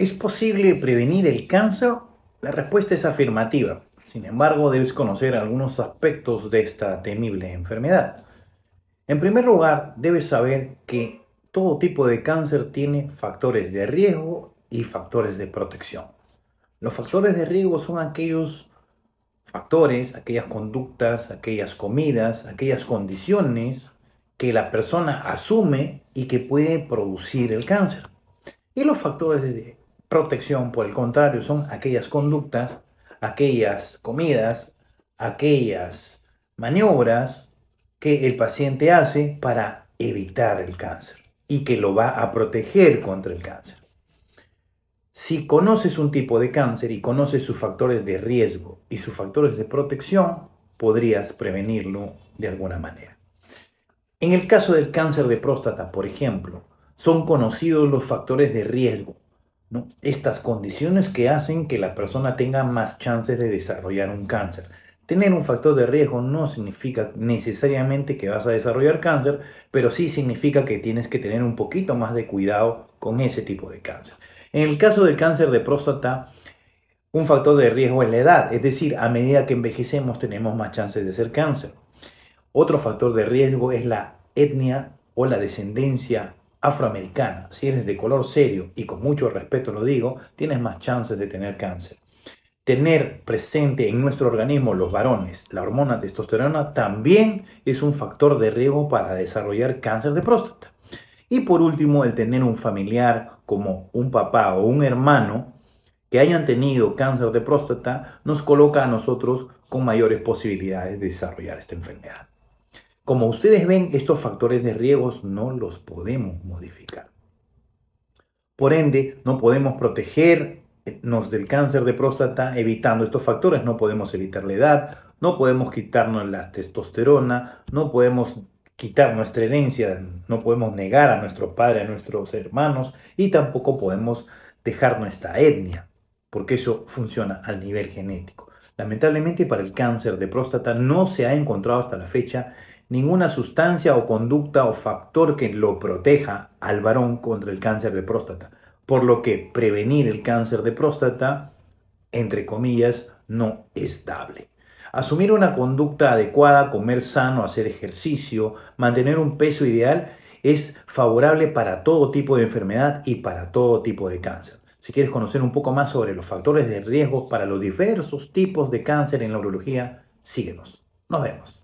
¿Es posible prevenir el cáncer? La respuesta es afirmativa. Sin embargo, debes conocer algunos aspectos de esta temible enfermedad. En primer lugar, debes saber que todo tipo de cáncer tiene factores de riesgo y factores de protección. Los factores de riesgo son aquellos factores, aquellas conductas, aquellas comidas, aquellas condiciones que la persona asume y que puede producir el cáncer. Y los factores de protección, por el contrario, son aquellas conductas, aquellas comidas, aquellas maniobras que el paciente hace para evitar el cáncer y que lo va a proteger contra el cáncer. Si conoces un tipo de cáncer y conoces sus factores de riesgo y sus factores de protección, podrías prevenirlo de alguna manera. En el caso del cáncer de próstata, por ejemplo, son conocidos los factores de riesgo estas condiciones que hacen que la persona tenga más chances de desarrollar un cáncer. Tener un factor de riesgo no significa necesariamente que vas a desarrollar cáncer, pero sí significa que tienes que tener un poquito más de cuidado con ese tipo de cáncer. En el caso del cáncer de próstata, un factor de riesgo es la edad, es decir, a medida que envejecemos tenemos más chances de ser cáncer. Otro factor de riesgo es la etnia o la descendencia afroamericana, si eres de color serio, y con mucho respeto lo digo, tienes más chances de tener cáncer. Tener presente en nuestro organismo los varones la hormona testosterona también es un factor de riesgo para desarrollar cáncer de próstata. Y por último, el tener un familiar como un papá o un hermano que hayan tenido cáncer de próstata nos coloca a nosotros con mayores posibilidades de desarrollar esta enfermedad. Como ustedes ven, estos factores de riesgos no los podemos modificar. Por ende, no podemos protegernos del cáncer de próstata evitando estos factores. No podemos evitar la edad, no podemos quitarnos la testosterona, no podemos quitar nuestra herencia, no podemos negar a nuestro padre, a nuestros hermanos y tampoco podemos dejar nuestra etnia, porque eso funciona al nivel genético. Lamentablemente para el cáncer de próstata no se ha encontrado hasta la fecha ninguna sustancia o conducta o factor que lo proteja al varón contra el cáncer de próstata. Por lo que prevenir el cáncer de próstata, entre comillas, no es dable. Asumir una conducta adecuada, comer sano, hacer ejercicio, mantener un peso ideal es favorable para todo tipo de enfermedad y para todo tipo de cáncer. Si quieres conocer un poco más sobre los factores de riesgo para los diversos tipos de cáncer en la urología, síguenos. Nos vemos.